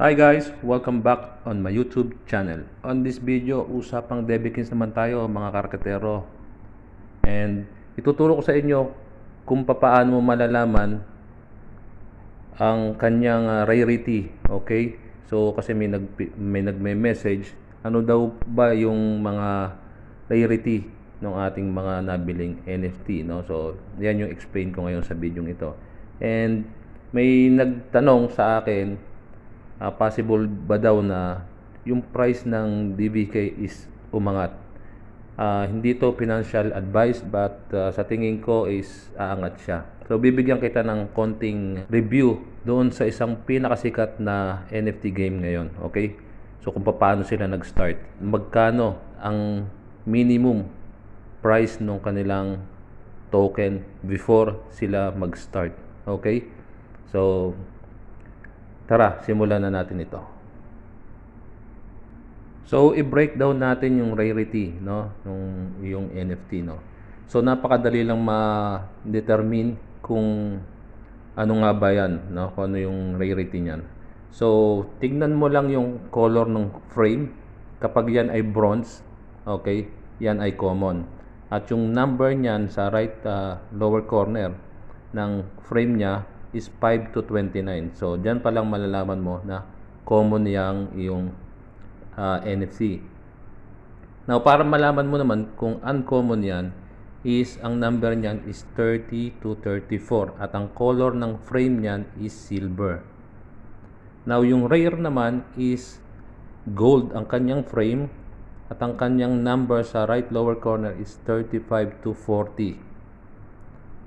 Hi guys! Welcome back on my YouTube channel. On this video, usapang debikins naman tayo mga karketero. And ituturo ko sa inyo kung paano mo malalaman ang kanyang uh, rarity. Okay? So kasi may, nag, may nagme-message ano daw ba yung mga rarity ng ating mga nabiling NFT. No? So yan yung explain ko ngayon sa video ito. And may nagtanong sa akin uh, possible ba daw na yung price ng DBK is umangat. Uh, hindi to financial advice but uh, sa tingin ko is aangat siya. So bibigyan kita ng konting review doon sa isang pinakasikat na NFT game ngayon. Okay? So kung paano sila nag-start. Magkano ang minimum price ng kanilang token before sila mag-start. Okay? So Tara, simulan na natin ito. So, i-breakdown natin yung rarity, no? Nung, yung NFT, no? So, napakadali lang ma-determine kung ano nga ba yan, no? Kung ano yung rarity niyan. So, tignan mo lang yung color ng frame. Kapag yan ay bronze, okay, yan ay common. At yung number niyan sa right uh, lower corner ng frame niya is 5 to 29. So, dyan palang malalaman mo na common yang yung uh, ah, NFC. Now, para malaman mo naman kung uncommon yan, is ang number niyan is 30 to 34 at ang color ng frame niyan is silver. Now, yung rare naman is gold ang kanyang frame at ang kanyang number sa right lower corner is 35 to 40.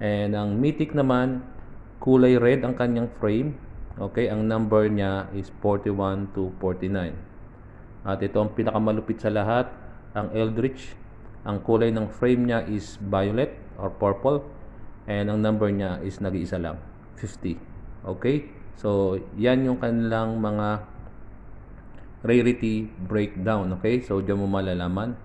And ang mythic naman Kulay red ang kanyang frame. Okay, ang number niya is 41 to 49. At ito ang pinakamalupit sa lahat, ang Eldritch. Ang kulay ng frame niya is violet or purple. And ang number niya is nag-iisa lang, 50. Okay? So, yan yung kanilang mga rarity breakdown. Okay? So, diyan mo malalaman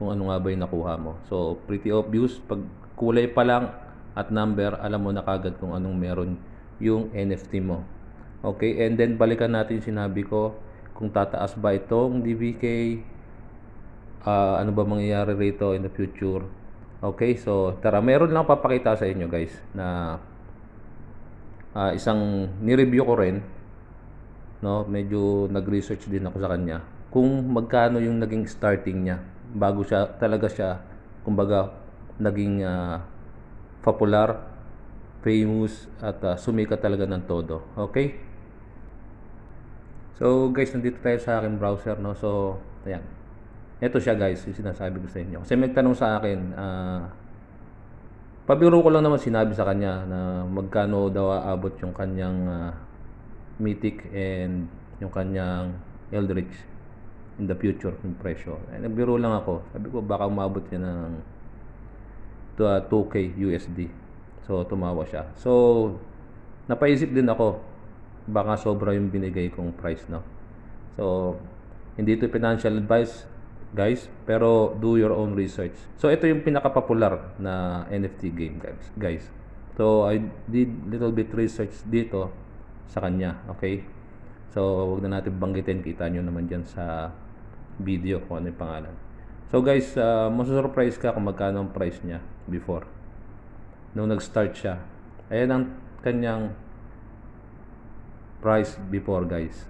kung ano nga ba yung nakuha mo. So, pretty obvious. Pag kulay pa lang, at number, alam mo na kagad kung anong meron yung NFT mo. Okay, and then balikan natin sinabi ko kung tataas ba itong DBK, uh, ah, ano ba mangyayari rito in the future. Okay, so tara, meron lang papakita sa inyo guys na uh, isang ni-review ko rin. No, medyo nag-research din ako sa kanya kung magkano yung naging starting niya bago siya talaga siya kumbaga naging uh, popular, famous, at uh, sumikat talaga ng todo. Okay? So, guys, nandito tayo sa akin browser, no? So, ayan. Ito siya, guys, yung sinasabi ko sa inyo. Kasi may tanong sa akin, ah, uh, Pabiro ko lang naman sinabi sa kanya na magkano daw aabot yung kanyang uh, Mythic and yung kanyang Eldritch in the future yung presyo. Eh, nagbiro lang ako. Sabi ko baka umabot yan ng to, uh, ah, 2K USD. So, tumawa siya. So, napaisip din ako, baka sobra yung binigay kong price, no? So, hindi ito financial advice, guys, pero do your own research. So, ito yung pinaka-popular na NFT game, guys. guys. So, I did little bit research dito sa kanya, okay? So, wag na natin banggitin. Kita nyo naman dyan sa video kung ano yung pangalan. So guys, uh, ah, masusurprise ka kung magkano ang price niya before. Nung nag-start siya. Ayan ang kanyang price before guys.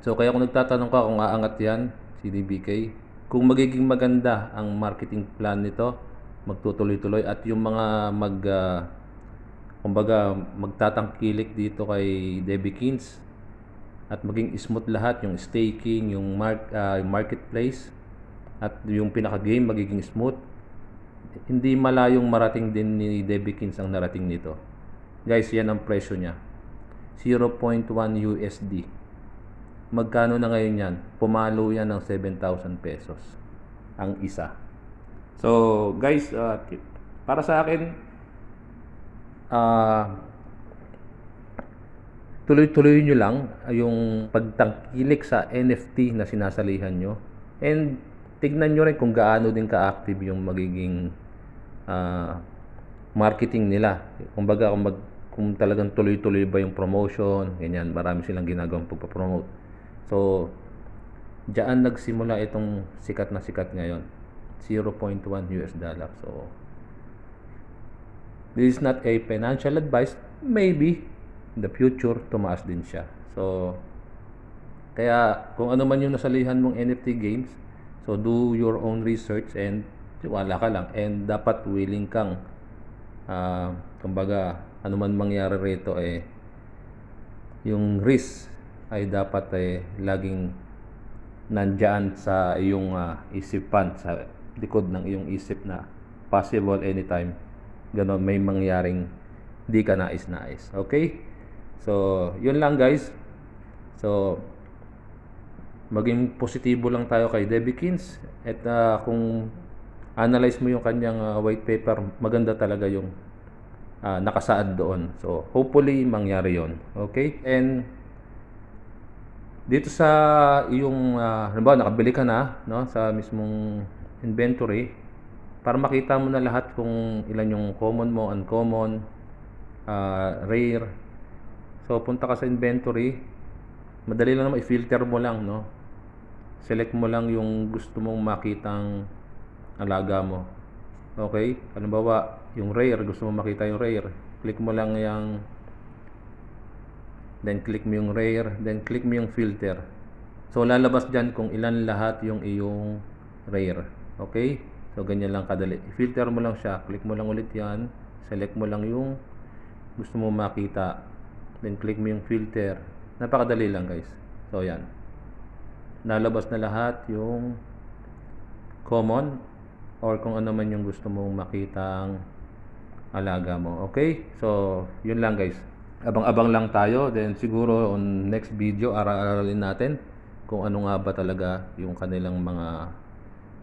So kaya kung nagtatanong ka kung aangat yan, CDBK, kung magiging maganda ang marketing plan nito, magtutuloy-tuloy at yung mga mag uh, kumbaga magtatangkilik dito kay Debbie Kins at maging smooth lahat yung staking, yung, mark, uh, ah, marketplace at yung pinaka-game magiging smooth. Hindi malayong marating din ni Debikins ang narating nito. Guys, yan ang presyo niya. 0.1 USD. Magkano na ngayon yan? Pumalo yan ng 7,000 pesos. Ang isa. So, guys, uh, para sa akin, uh, tuloy-tuloy nyo lang yung pagtangkilik sa NFT na sinasalihan nyo. And tignan nyo rin kung gaano din ka-active yung magiging uh, marketing nila. Kumbaga, kung, mag, kung talagang tuloy-tuloy ba yung promotion, ganyan, marami silang ginagawang pagpapromote. So, diyan nagsimula itong sikat na sikat ngayon. 0.1 US dollar. So, this is not a financial advice. Maybe, in the future, tumaas din siya. So, kaya kung ano man yung nasalihan mong NFT games, So do your own research and wala ka lang and dapat willing kang uh, kumbaga ano man mangyari rito eh yung risk ay dapat eh laging nandyan sa iyong uh, isipan sa likod ng iyong isip na possible anytime ganon may mangyaring di ka nais-nais okay so yun lang guys so maging positibo lang tayo kay Debbie at uh, kung analyze mo yung kanyang uh, white paper, maganda talaga yung uh, nakasaad doon. So, hopefully, mangyari yon Okay? And, dito sa yung, uh, halimbawa, nakabili ka na no, sa mismong inventory para makita mo na lahat kung ilan yung common mo, uncommon, uh, rare. So, punta ka sa inventory. Madali lang naman, i-filter mo lang, no? select mo lang yung gusto mong makitang alaga mo. Okay? Halimbawa, yung rare, gusto mo makita yung rare. Click mo lang yung then click mo yung rare, then click mo yung filter. So lalabas dyan kung ilan lahat yung iyong rare. Okay? So ganyan lang kadali. Filter mo lang siya, click mo lang ulit yan, select mo lang yung gusto mo makita. Then click mo yung filter. Napakadali lang guys. So yan lalabas na lahat yung common or kung ano man yung gusto mong makita ang alaga mo. Okay? So, yun lang guys. Abang-abang lang tayo. Then siguro on next video, aral-aralin natin kung ano nga ba talaga yung kanilang mga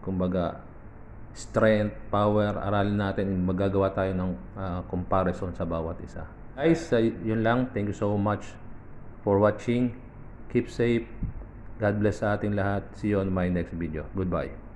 kumbaga strength, power. Aralin natin. Magagawa tayo ng uh, comparison sa bawat isa. Guys, uh, yun lang. Thank you so much for watching. Keep safe. God bless sa ating lahat. See you on my next video. Goodbye.